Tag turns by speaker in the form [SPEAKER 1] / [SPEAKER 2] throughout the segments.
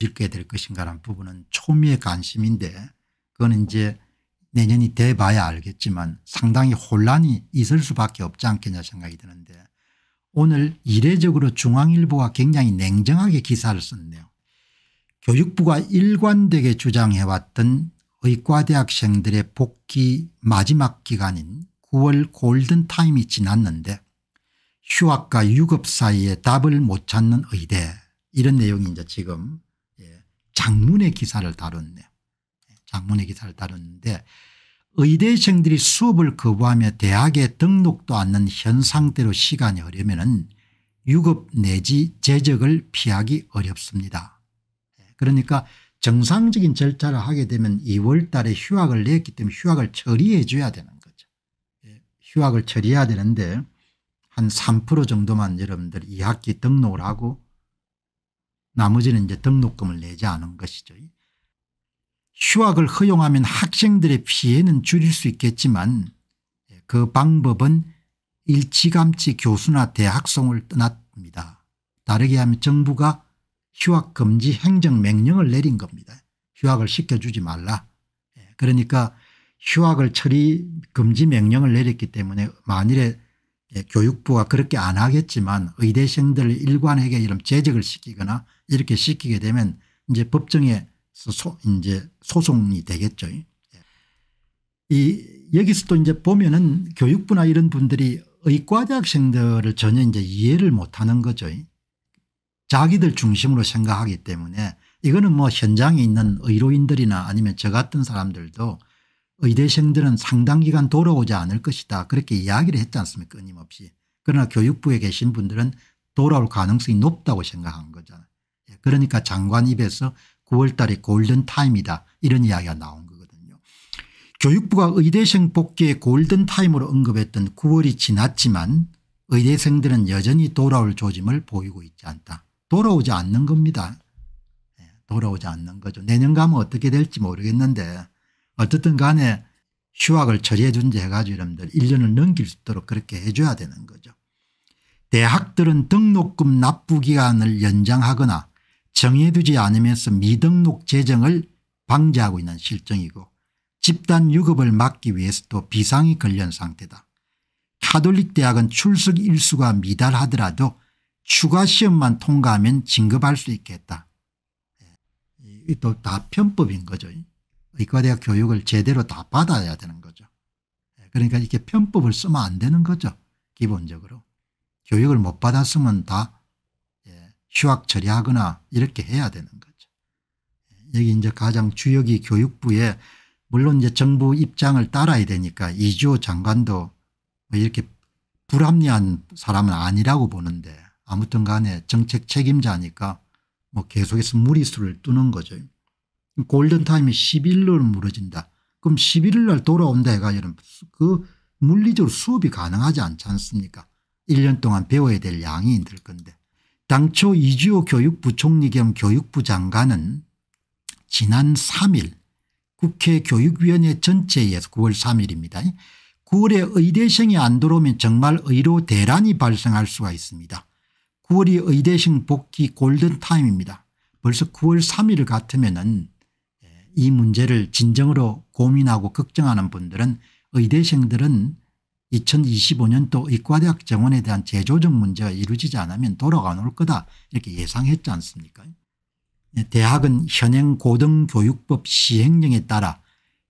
[SPEAKER 1] 읽게 될 것인가라는 부분은 초미의 관심인데 그거는 이제 내년이 돼봐야 알겠지만 상당히 혼란이 있을 수밖에 없지 않겠냐 생각이 드는데 오늘 이례적으로 중앙일보가 굉장히 냉정하게 기사를 썼네요. 교육부가 일관되게 주장해왔던 의과대학생들의 복귀 마지막 기간인 9월 골든타임이 지났는데 휴학과 유급 사이에 답을 못 찾는 의대 이런 내용이 이제 지금 장문의 기사를 다뤘네요. 장문의 기사를 다뤘는데 의대생들이 수업을 거부하며 대학에 등록도 않는 현상대로 시간이 흐르면 유급 내지 제적을 피하기 어렵습니다. 그러니까 정상적인 절차를 하게 되면 2월 달에 휴학을 냈기 때문에 휴학을 처리해 줘야 되는 거죠. 예, 휴학을 처리해야 되는데 한 3% 정도만 여러분들 2학기 등록을 하고 나머지는 이제 등록금을 내지 않은 것이죠. 휴학을 허용하면 학생들의 피해는 줄일 수 있겠지만 예, 그 방법은 일찌감치 교수나 대학성을 떠났니다 다르게 하면 정부가 휴학 금지 행정 명령을 내린 겁니다. 휴학을 시켜주지 말라. 예, 그러니까 휴학을 처리 금지 명령을 내렸기 때문에 만일에 예, 교육부가 그렇게 안 하겠지만 의대생들 일관에게 이런 제적을 시키거나 이렇게 시키게 되면 이제 법정에 소, 이제 소송이 되겠죠. 이 여기서 또 이제 보면은 교육부나 이런 분들이 의과대 학생들을 전혀 이제 이해를 못하는 거죠. 자기들 중심으로 생각하기 때문에 이거는 뭐 현장에 있는 의료인들이나 아니면 저 같은 사람들도 의대생들은 상당 기간 돌아오지 않을 것이다 그렇게 이야기를 했지 않습니까 끊임없이. 그러나 교육부에 계신 분들은 돌아올 가능성이 높다고 생각한 거잖아요. 그러니까 장관 입에서 9월 달에 골든타임이다 이런 이야기가 나온 거거든요. 교육부가 의대생 복귀에 골든타임으로 언급했던 9월이 지났지만 의대생들은 여전히 돌아올 조짐을 보이고 있지 않다. 돌아오지 않는 겁니다. 예, 돌아오지 않는 거죠. 내년 가면 어떻게 될지 모르겠는데 어쨌든 간에 휴학을 처리해 준지 해가지고 여러분들 1년을 넘길 수 있도록 그렇게 해줘야 되는 거죠. 대학들은 등록금 납부 기간을 연장하거나 정해두지 않으면서 미등록 재정을 방지하고 있는 실정이고 집단 유급을 막기 위해서도 비상이 걸린 상태다. 카톨릭 대학은 출석 일수가 미달하더라도 추가 시험만 통과하면 진급할 수 있겠다. 예, 또다 편법인 거죠. 의과대학 교육을 제대로 다 받아야 되는 거죠. 예, 그러니까 이렇게 편법을 쓰면 안 되는 거죠. 기본적으로. 교육을 못 받았으면 다 휴학 처리하거나 이렇게 해야 되는 거죠. 여기 이제 가장 주역이 교육부에 물론 이제 정부 입장을 따라야 되니까 이주호 장관도 뭐 이렇게 불합리한 사람은 아니라고 보는데 아무튼 간에 정책 책임자니까 뭐 계속해서 무리수를 뚜는 거죠. 골든타임이 11일로 무너진다. 그럼 11일 날 돌아온다 해가그 물리적으로 수업이 가능하지 않지 않습니까 1년 동안 배워야 될 양이 들 건데 당초 이주호 교육부총리 겸 교육부 장관은 지난 3일 국회 교육위원회 전체에서 9월 3일입니다. 9월에 의대생이 안 들어오면 정말 의료 대란이 발생할 수가 있습니다. 9월이 의대생 복귀 골든타임입니다. 벌써 9월 3일 같으면 은이 문제를 진정으로 고민하고 걱정하는 분들은 의대생들은 2025년 도 의과대학 정원에 대한 재조정 문제가 이루어지지 않으면 돌아가 놓을 거다 이렇게 예상했지 않습니까 네, 대학은 현행 고등교육법 시행령에 따라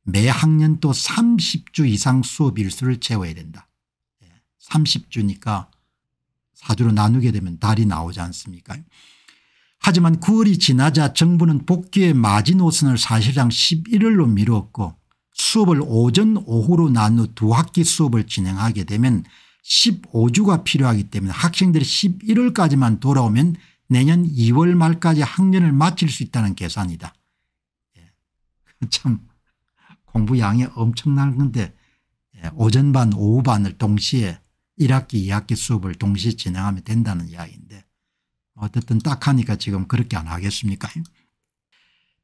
[SPEAKER 1] 매 학년 또 30주 이상 수업 일수를 채워야 된다. 30주니까 4주로 나누게 되면 달이 나오지 않습니까 하지만 9월이 지나자 정부는 복귀의 마지노선을 사실상 11월로 미뤘고 수업을 오전 오후로 나누 두 학기 수업을 진행하게 되면 15주가 필요하기 때문에 학생들이 11월까지만 돌아오면 내년 2월 말까지 학년을 마칠 수 있다는 계산이다. 예. 참 공부 양이 엄청난 건데 예. 오전반 오후반을 동시에 1학기 2학기 수업을 동시에 진행하면 된다는 이야기인데 뭐 어쨌든 딱 하니까 지금 그렇게 안 하겠습니까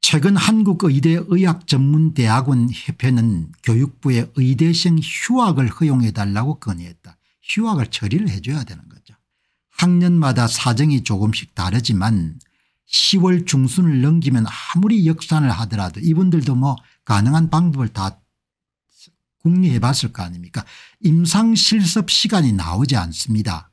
[SPEAKER 1] 최근 한국의대의학전문대학원 협회는 교육부에 의대생 휴학을 허용해 달라고 건의했다. 휴학을 처리를 해 줘야 되는 거죠. 학년마다 사정이 조금씩 다르지만 10월 중순을 넘기면 아무리 역산을 하더라도 이분들도 뭐 가능한 방법을 다 궁리해 봤을 거 아닙니까 임상실습 시간이 나오지 않습니다.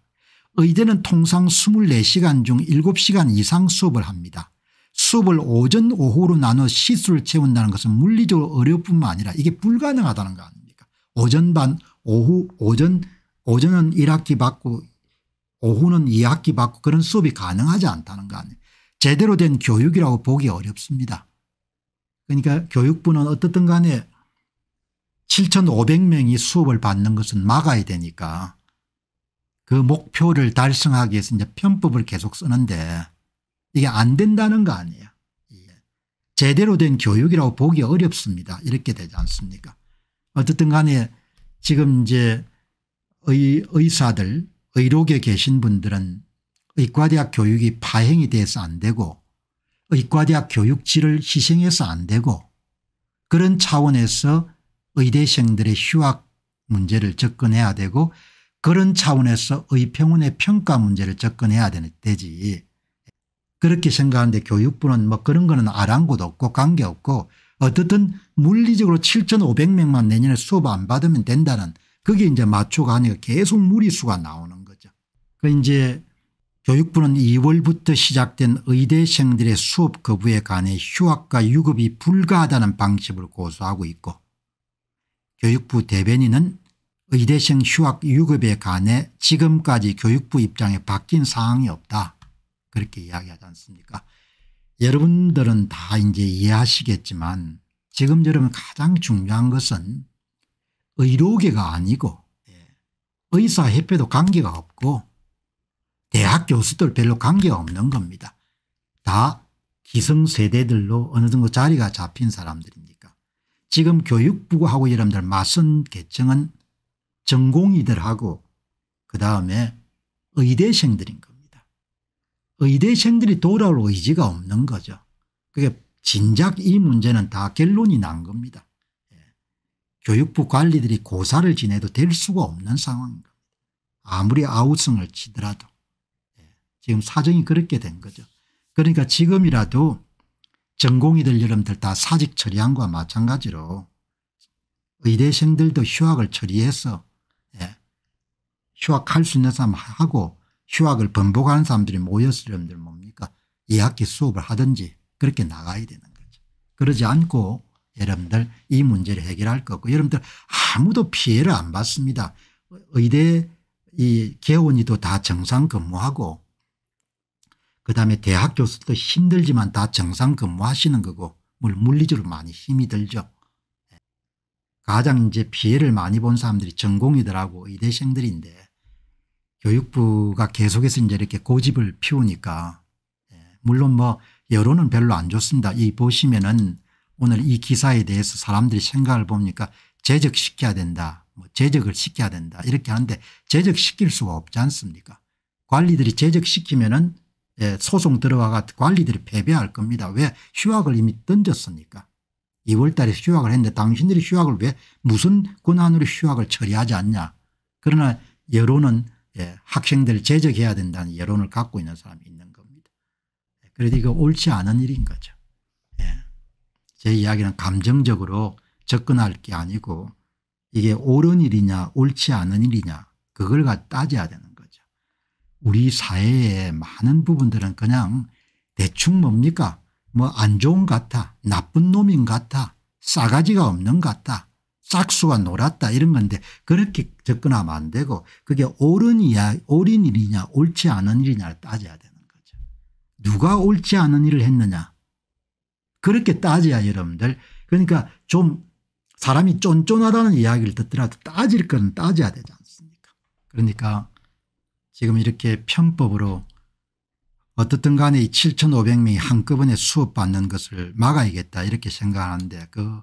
[SPEAKER 1] 의대는 통상 24시간 중 7시간 이상 수업을 합니다. 수업을 오전 오후로 나눠 시술을 채운다는 것은 물리적으로 어려뿐만 아니라 이게 불가능하다는 거 아닙니까 오전 반 오후 오전 오전은 1학기 받고 오후는 2학기 받고 그런 수업이 가능하지 않다는 거 아니에요 제대로 된 교육이라고 보기 어렵습니다 그러니까 교육부는 어떻든 간에 7500명이 수업을 받는 것은 막아야 되니까 그 목표를 달성하기 위해서 이제 편법을 계속 쓰는데 이게 안 된다는 거 아니에요. 예. 제대로 된 교육이라고 보기 어렵습니다. 이렇게 되지 않습니까 어쨌든 간에 지금 이제 의, 의사들 의료계 계신 분들은 의과대학 교육이 파행이 돼서 안 되고 의과대학 교육지를 희생해서 안 되고 그런 차원에서 의대생들의 휴학 문제를 접근해야 되고 그런 차원에서 의평원의 평가 문제를 접근해야 되지 그렇게 생각하는데 교육부는 뭐 그런 거는 아랑곳 없고 관계없고 어떻든 물리적으로 7,500명만 내년에 수업 안 받으면 된다는 그게 이제 마초가 아니고 계속 무리수가 나오는 거죠. 그 이제 교육부는 2월부터 시작된 의대생들의 수업 거부에 관해 휴학과 유급이 불가하다는 방침을 고수하고 있고 교육부 대변인은 의대생 휴학 유급에 관해 지금까지 교육부 입장에 바뀐 사항이 없다. 그렇게 이야기하지 않습니까 여러분들은 다 이제 이해하시겠지만 지금 여러분 가장 중요한 것은 의료계가 아니고 예, 의사협회도 관계가 없고 대학 교수들 별로 관계가 없는 겁니다. 다 기성세대들로 어느 정도 자리가 잡힌 사람들입니까 지금 교육부하고 여러분들 맞선 계층은 전공의들하고 그 다음에 의대생들인 겁니다. 의대생들이 돌아올 의지가 없는 거죠. 그게 진작 이 문제는 다 결론이 난 겁니다. 예. 교육부 관리들이 고사를 지내도 될 수가 없는 상황입니다. 아무리 아우성을 치더라도 예. 지금 사정이 그렇게 된 거죠. 그러니까 지금이라도 전공의들 여러분들 다 사직 처리한 거와 마찬가지로 의대생들도 휴학을 처리해서 예. 휴학할 수 있는 사람 하고 휴학을 번복하는 사람들이 모였으려면 뭡니까 2 학기 수업을 하든지 그렇게 나가야 되는 거죠. 그러지 않고 여러분들 이 문제를 해결할 거고 여러분들 아무도 피해를 안 받습니다. 의대 이 개원이도 다 정상 근무하고 그다음에 대학 교수도 힘들지만 다 정상 근무하시는 거고 물 물리적으로 많이 힘이 들죠. 가장 이제 피해를 많이 본 사람들이 전공이더라고 의대생들인데 교육부가 계속해서 이제 이렇게 고집을 피우니까 예, 물론 뭐 여론은 별로 안 좋습니다. 이 보시면은 오늘 이 기사에 대해서 사람들이 생각을 봅니까 제적시켜야 된다. 뭐 제적을 시켜야 된다. 이렇게 하는데 제적시킬 수가 없지 않습니까 관리들이 제적시키면은 예, 소송 들어와가 관리들이 패배할 겁니다. 왜 휴학을 이미 던졌습니까 2월 달에 휴학을 했는데 당신들이 휴학을 왜 무슨 권한으로 휴학을 처리하지 않냐. 그러나 여론은 예, 학생들을 제적해야 된다는 여론을 갖고 있는 사람이 있는 겁니다. 예, 그래도 이거 옳지 않은 일인 거죠. 예. 제 이야기는 감정적으로 접근할 게 아니고 이게 옳은 일이냐 옳지 않은 일이냐 그걸 갖 따져야 되는 거죠. 우리 사회의 많은 부분들은 그냥 대충 뭡니까 뭐 안 좋은 같아 나쁜 놈인 같아 싸가지가 없는 같아 짝수가 놀았다 이런 건데 그렇게 접근하면 안 되고 그게 옳은 이야 옳은 일이냐 옳지 않은 일이냐를 따져야 되는 거죠. 누가 옳지 않은 일을 했느냐 그렇게 따져야 여러분들 그러니까 좀 사람이 쫀쫀하다는 이야기를 듣더라도 따질 건 따져야 되지 않습니까 그러니까 지금 이렇게 편법으로 어떻든 간에 이 7,500명이 한꺼번에 수업받는 것을 막아야겠다 이렇게 생각하는데 그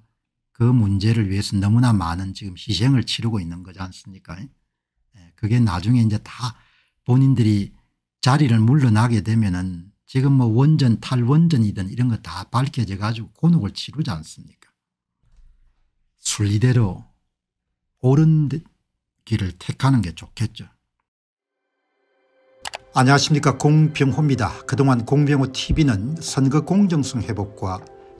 [SPEAKER 1] 그 문제를 위해서 너무나 많은 지금 희생을 치르고 있는 거지 않습니까? 예? 예, 그게 나중에 이제 다 본인들이 자리를 물러나게 되면은 지금 뭐 원전 탈원전이든 이런 거 다 밝혀져 가지고 곤혹을 치르지 않습니까? 순리대로 옳은 길을 택하는 게 좋겠죠. 안녕하십니까 공병호입니다. 그동안 공병호 tv는 선거 공정성 회복과